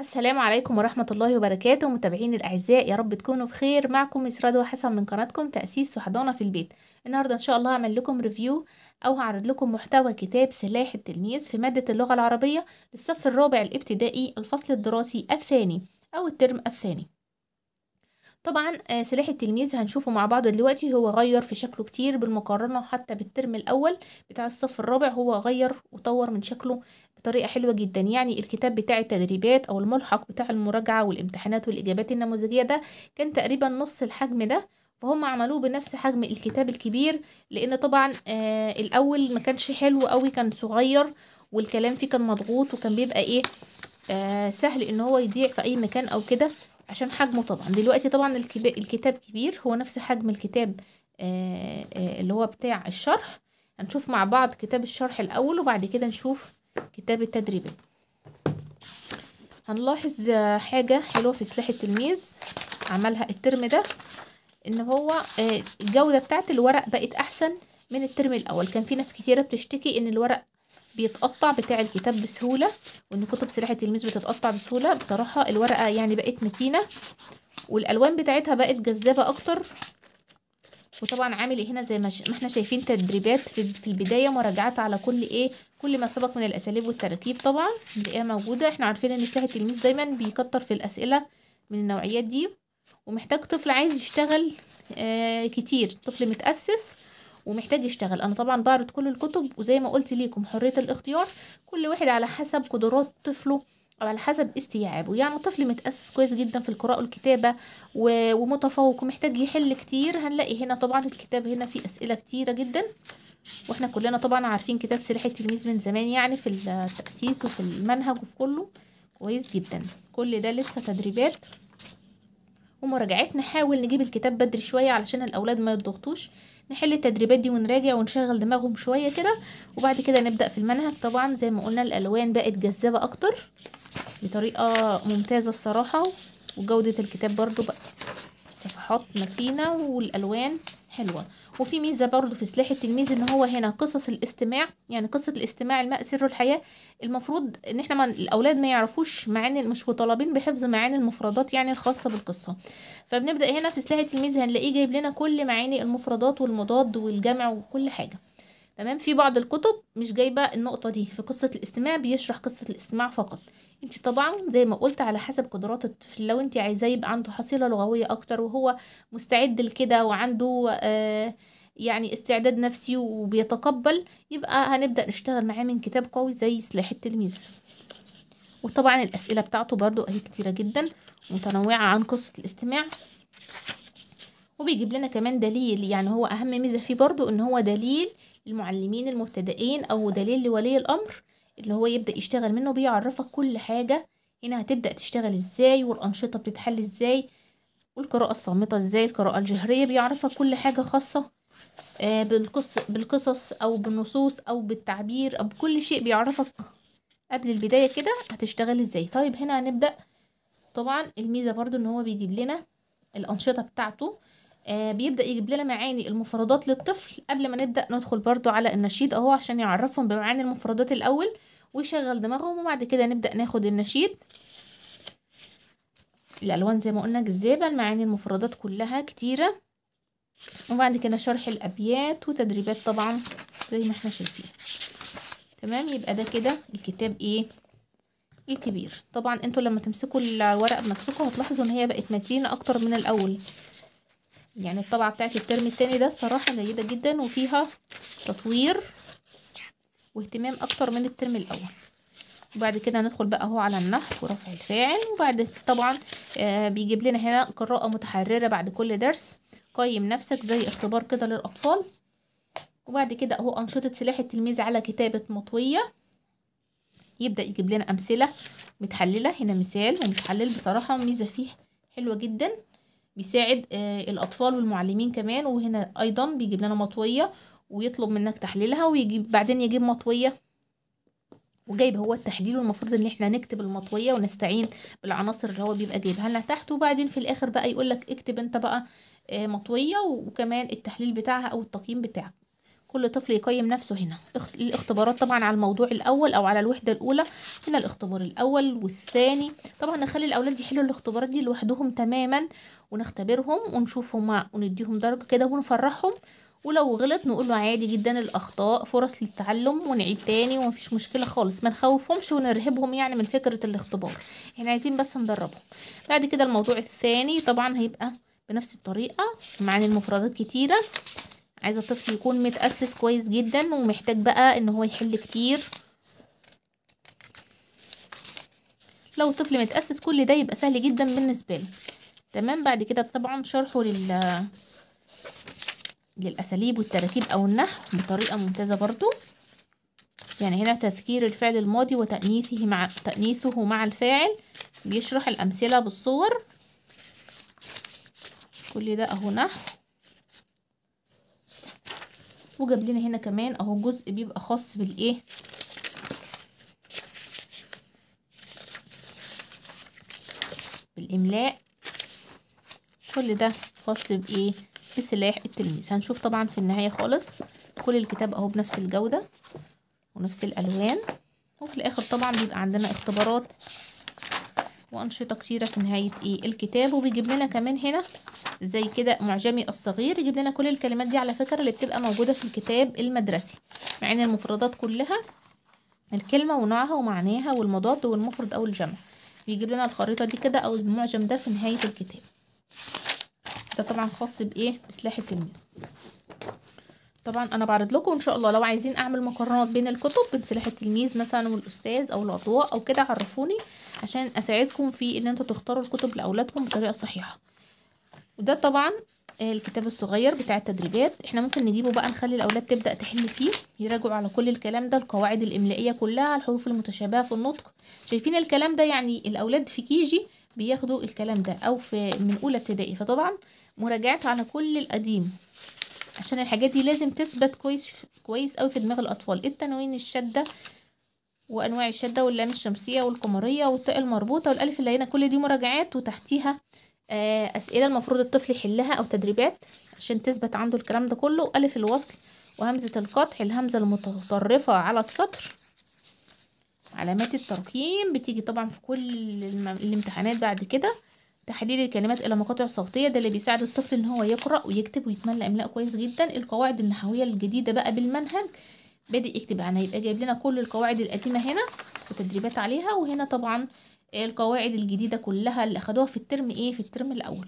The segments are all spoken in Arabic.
السلام عليكم ورحمة الله وبركاته متابعين الأعزاء يا رب تكونوا بخير معكم إسراد وحسن من قناتكم تأسيس وحضانة في البيت النهاردة إن شاء الله هعمل لكم ريفيو أو هعرض لكم محتوى كتاب سلاح التلميذ في مادة اللغة العربية للصف الرابع الابتدائي الفصل الدراسي الثاني أو الترم الثاني طبعا آه، سلاح التلميذ هنشوفه مع بعض دلوقتي هو غير في شكله كتير بالمقارنة حتى بالترم الأول بتاع الصف الرابع هو غير وطور من شكله بطريقة حلوة جدا يعني الكتاب بتاع التدريبات أو الملحق بتاع المراجعة والامتحانات والإجابات النموذجية ده كان تقريبا نص الحجم ده فهم عملوه بنفس حجم الكتاب الكبير لأن طبعا آه الأول ما كانش حلو قوي كان صغير والكلام فيه كان مضغوط وكان بيبقى إيه آه سهل إن هو يضيع في أي مكان أو كده عشان حجمه طبعا دلوقتي طبعا الكتاب كبير هو نفس حجم الكتاب آه، آه، اللي هو بتاع الشرح هنشوف مع بعض كتاب الشرح الأول وبعد كده نشوف كتاب التدريبات هنلاحظ حاجة حلوة في سلاح التلميذ عملها الترم ده ان هو آه، الجودة بتاعت الورق بقت احسن من الترم الاول كان في ناس كتيرة بتشتكي ان الورق بيتقطع بتاع الكتاب بسهولة وإن كتب سلاح التلميذ بتتقطع بسهولة بصراحة الورقة يعني بقت متينة والألوان بتاعتها بقت جذابة أكتر وطبعا عامل ايه هنا زي ما, ش... ما احنا شايفين تدريبات في, في البدايه مراجعات على كل ايه كل ما سبق من الاساليب والتركيب طبعا بنلاقيها موجوده احنا عارفين ان سلاح التلميذ دايما بيكتر في الاسئله من النوعيات دي ومحتاج طفل عايز يشتغل آه كتير طفل متاسس ومحتاج يشتغل انا طبعا بعرض كل الكتب وزي ما قلت ليكم حريه الاختيار كل واحد على حسب قدرات طفله أو على حسب استيعابه يعني طفل متأسس كويس جدا في القراءة والكتابة ومتفوق ومحتاج يحل كتير هنلاقي هنا طبعا الكتاب هنا فيه أسئلة كتيرة جدا واحنا كلنا طبعا عارفين كتاب سلاح التلميذ من زمان يعني في التأسيس وفي المنهج وفي كله كويس جدا كل ده لسه تدريبات ومراجعات نحاول نجيب الكتاب بدري شوية علشان الأولاد ما يضغطوش نحل التدريبات دي ونراجع ونشغل دماغهم شوية كده وبعد كده نبدأ في المنهج طبعا زي ما قلنا الألوان بقت جذابة أكتر بطريقة ممتازة الصراحة وجودة الكتاب برضو بقى الصفحات متينة والألوان حلوة وفي ميزة برضو في سلاح التلميذ ان هو هنا قصص الاستماع يعني قصة الاستماع الماء سر الحياة المفروض ان احنا ما الاولاد ما يعرفوش معاني مش مطالبين بحفظ معاني المفردات يعني الخاصة بالقصة فبنبدأ هنا في سلاح التلميذ هنلاقيه جايب لنا كل معاني المفردات والمضاد والجمع وكل حاجة تمام في بعض الكتب مش جايبه النقطه دي في قصه الاستماع بيشرح قصه الاستماع فقط انت طبعا زي ما قلت على حسب قدرات الطفل لو انت عايزاه يبقى عنده حصيله لغويه اكتر وهو مستعد لكده وعنده آه يعني استعداد نفسي وبيتقبل يبقى هنبدا نشتغل معاه من كتاب قوي زي سلاح التلميذ وطبعا الاسئله بتاعته برضو اهي كتيره جدا متنوعه عن قصه الاستماع وبيجيب لنا كمان دليل يعني هو اهم ميزه فيه برضو ان هو دليل المعلمين المبتدئين أو دليل لولي الأمر اللي هو يبدأ يشتغل منه بيعرفك كل حاجة هنا هتبدأ تشتغل ازاي والأنشطة بتتحل ازاي والقراءة الصامتة ازاي القراءة الجهرية بيعرفك كل حاجة خاصة آه، بالقص بالقصص أو بالنصوص أو بالتعبير أو بكل شيء بيعرفك قبل البداية كده هتشتغل ازاي طيب هنا هنبدأ طبعا الميزة برضو ان هو بيجيب لنا الأنشطة بتاعته آه بيبدا يجيب لنا معاني المفردات للطفل قبل ما نبدا ندخل برضو على النشيد اهو عشان يعرفهم بمعاني المفردات الاول ويشغل دماغهم وبعد كده نبدا ناخد النشيد الالوان زي ما قلنا جذابه المعاني المفردات كلها كتيره وبعد كده شرح الابيات وتدريبات طبعا زي ما احنا شايفين تمام يبقى ده كده الكتاب ايه الكبير طبعا انتوا لما تمسكوا الورق بنفسكم هتلاحظوا ان هي بقت متينه اكتر من الاول يعني الطبعة بتاعت الترم التاني ده الصراحة جيدة جدا وفيها تطوير واهتمام أكتر من الترم الأول وبعد كده ندخل بقى اهو على النحو ورفع الفاعل وبعد طبعا آه بيجيب لنا هنا قراءة متحررة بعد كل درس قيم نفسك زي اختبار كده للأطفال وبعد كده اهو أنشطة سلاح التلميذ على كتابة مطوية يبدأ يجيب لنا أمثلة متحللة هنا مثال ومتحلل بصراحة ميزة فيه حلوة جدا بيساعد آه، الأطفال والمعلمين كمان وهنا أيضا بيجيب لنا مطوية ويطلب منك تحليلها ويجيب بعدين يجيب مطوية وجايب هو التحليل والمفروض ان احنا نكتب المطوية ونستعين بالعناصر اللي هو بيبقى جايبها لنا تحت وبعدين في الاخر بقى يقولك اكتب انت بقى آه، مطوية وكمان التحليل بتاعها او التقييم بتاعها كل طفل يقيم نفسه هنا الاختبارات طبعا على الموضوع الاول او على الوحده الاولى هنا الاختبار الاول والثاني طبعا نخلي الاولاد يحلوا الاختبارات دي لوحدهم تماما ونختبرهم ونشوفهم ونديهم درجه كده ونفرحهم ولو غلط نقول له عادي جدا الاخطاء فرص للتعلم ونعيد تاني ومفيش مشكله خالص ما نخوفهمش ونرهبهم يعني من فكره الاختبار احنا يعني عايزين بس ندربهم بعد كده الموضوع الثاني طبعا هيبقى بنفس الطريقه معاني المفردات كتيره عايزه الطفل يكون متاسس كويس جدا ومحتاج بقى ان هو يحل كتير لو الطفل متاسس كل ده يبقى سهل جدا بالنسبه له تمام بعد كده طبعا شرحه لل للاساليب والتراكيب او النحو بطريقه ممتازه برضو يعني هنا تذكير الفعل الماضي وتأنيثه مع تأنيثه مع الفاعل بيشرح الأمثلة بالصور كل ده أهو نحو وجاب لنا هنا كمان اهو جزء بيبقى خاص بالايه بالاملاء كل ده خاص بايه بسلاح التلميذ هنشوف طبعا في النهايه خالص كل الكتاب اهو بنفس الجوده ونفس الالوان وفي الاخر طبعا بيبقى عندنا اختبارات وانشطه كتيره في نهايه ايه الكتاب وبيجيب لنا كمان هنا زي كده معجمي الصغير يجيب لنا كل الكلمات دي على فكره اللي بتبقى موجوده في الكتاب المدرسي مع ان المفردات كلها الكلمه ونوعها ومعناها والمضاد والمفرد او الجمع بيجيب لنا الخريطه دي كده او المعجم ده في نهايه الكتاب ده طبعا خاص بايه بسلاح التلميذ طبعا انا بعرض لكم ان شاء الله لو عايزين اعمل مقارنات بين الكتب بين سلاح التلميذ مثلا والاستاذ او الاضواء او كده عرفوني عشان اساعدكم في ان انتوا تختاروا الكتب لاولادكم بطريقه صحيحه وده طبعا الكتاب الصغير بتاع التدريبات احنا ممكن نجيبه بقى نخلي الاولاد تبدا تحل فيه يراجعوا على كل الكلام ده القواعد الاملائيه كلها الحروف المتشابهه في النطق شايفين الكلام ده يعني الاولاد في كيجي بياخدوا الكلام ده او في من اولى ابتدائي فطبعا مراجعه على كل القديم عشان الحاجات دي لازم تثبت كويس كويس قوي في دماغ الاطفال التنوين الشاده وانواع الشده واللام الشمسيه والقمريه والتاء المربوطه والالف اللينه كل دي مراجعات وتحتيها آه، اسئله المفروض الطفل يحلها او تدريبات عشان تثبت عنده الكلام ده كله الف الوصل وهمزه القطع الهمزه المتطرفه على السطر علامات الترقيم بتيجي طبعا في كل الامتحانات بعد كده تحليل الكلمات الى مقاطع صوتيه ده اللي بيساعد الطفل ان هو يقرا ويكتب ويتملى املاء كويس جدا القواعد النحويه الجديده بقى بالمنهج بادئ يكتب عنها يعني يبقى جايب لنا كل القواعد القديمه هنا وتدريبات عليها وهنا طبعا القواعد الجديده كلها اللي اخدوها في الترم ايه في الترم الاول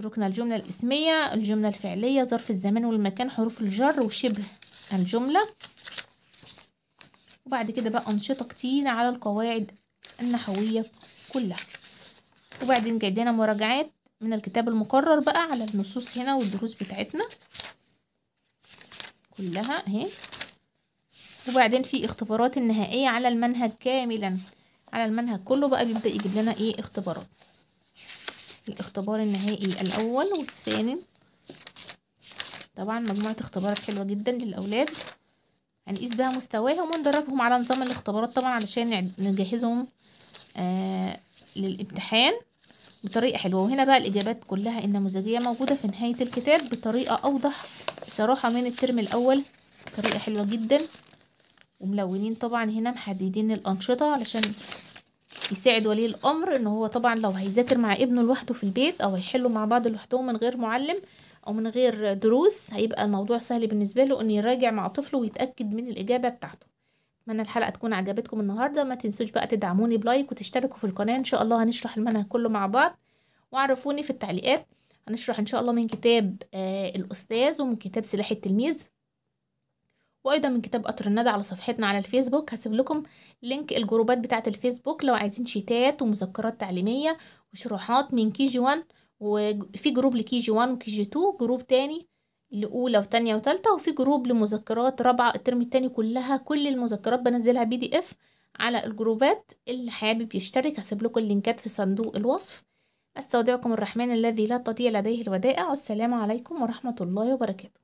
ركن الجمله الاسميه الجمله الفعليه ظرف الزمان والمكان حروف الجر وشبه الجمله وبعد كده بقى انشطه كتير على القواعد النحويه كلها وبعدين جايب لنا مراجعات من الكتاب المقرر بقى على النصوص هنا والدروس بتاعتنا كلها اهي وبعدين في اختبارات النهائية على المنهج كاملا على المنهج كله بقى بيبدأ يجيب لنا ايه اختبارات الاختبار النهائي الاول والثاني طبعا مجموعة اختبارات حلوة جدا للاولاد هنقيس بها مستواهم وندربهم على نظام الاختبارات طبعا علشان نجهزهم آه للامتحان بطريقة حلوة وهنا بقى الإجابات كلها النموذجية موجودة في نهاية الكتاب بطريقة أوضح بصراحة من الترم الأول طريقة حلوة جدا وملونين طبعا هنا محددين الأنشطة علشان يساعد ولي الأمر إن هو طبعا لو هيذاكر مع ابنه لوحده في البيت أو هيحلوا مع بعض لوحدهم من غير معلم أو من غير دروس هيبقى الموضوع سهل بالنسبة له إن يراجع مع طفله ويتأكد من الإجابة بتاعته اتمنى الحلقه تكون عجبتكم النهارده ما تنسوش بقى تدعموني بلايك وتشتركوا في القناه ان شاء الله هنشرح المنهج كله مع بعض وعرفوني في التعليقات هنشرح ان شاء الله من كتاب آه الاستاذ ومن كتاب سلاح التلميذ وايضا من كتاب قطر الندى على صفحتنا على الفيسبوك هسيب لكم لينك الجروبات بتاعه الفيسبوك لو عايزين شيتات ومذكرات تعليميه وشروحات من كي جي 1 وفي جروب لكي جي 1 وكي جي 2 جروب تاني لأولى وتانية وتالتة وفي جروب لمذكرات رابعة الترم التاني كلها كل المذكرات بنزلها بي دي اف على الجروبات اللي حابب يشترك هسيب لكم اللينكات في صندوق الوصف استودعكم الرحمن الذي لا تضيع لديه الودائع والسلام عليكم ورحمة الله وبركاته